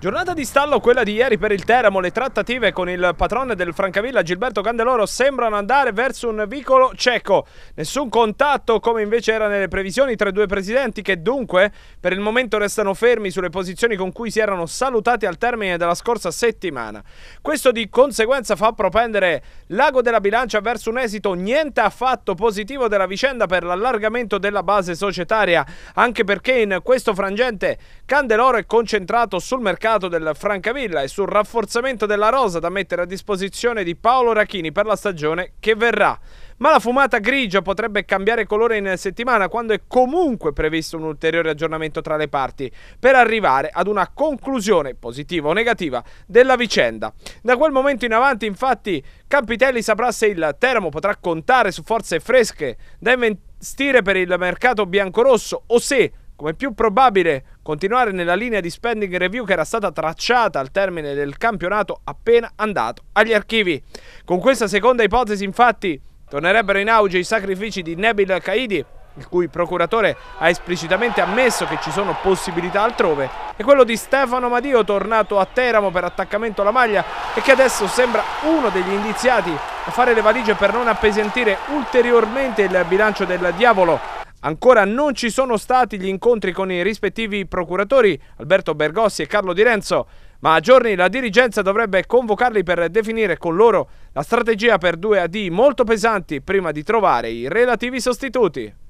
Giornata di stallo quella di ieri per il Teramo, le trattative con il patrone del Francavilla Gilberto Candeloro sembrano andare verso un vicolo cieco, nessun contatto come invece era nelle previsioni tra i due presidenti che dunque per il momento restano fermi sulle posizioni con cui si erano salutati al termine della scorsa settimana. Questo di conseguenza fa propendere l'ago della bilancia verso un esito niente affatto positivo della vicenda per l'allargamento della base societaria, anche perché in questo frangente Candeloro è concentrato sul mercato mercato del Francavilla e sul rafforzamento della rosa da mettere a disposizione di Paolo Rachini per la stagione che verrà. Ma la fumata grigia potrebbe cambiare colore in settimana quando è comunque previsto un ulteriore aggiornamento tra le parti per arrivare ad una conclusione positiva o negativa della vicenda. Da quel momento in avanti infatti Campitelli saprà se il Teramo potrà contare su forze fresche da investire per il mercato biancorosso o se come più probabile continuare nella linea di spending review che era stata tracciata al termine del campionato appena andato agli archivi. Con questa seconda ipotesi, infatti, tornerebbero in auge i sacrifici di Nebil Al-Qaidi, il cui procuratore ha esplicitamente ammesso che ci sono possibilità altrove, e quello di Stefano Madio tornato a Teramo per attaccamento alla maglia e che adesso sembra uno degli indiziati a fare le valigie per non appesantire ulteriormente il bilancio del diavolo Ancora non ci sono stati gli incontri con i rispettivi procuratori Alberto Bergossi e Carlo Di Renzo, ma a giorni la dirigenza dovrebbe convocarli per definire con loro la strategia per due AD molto pesanti prima di trovare i relativi sostituti.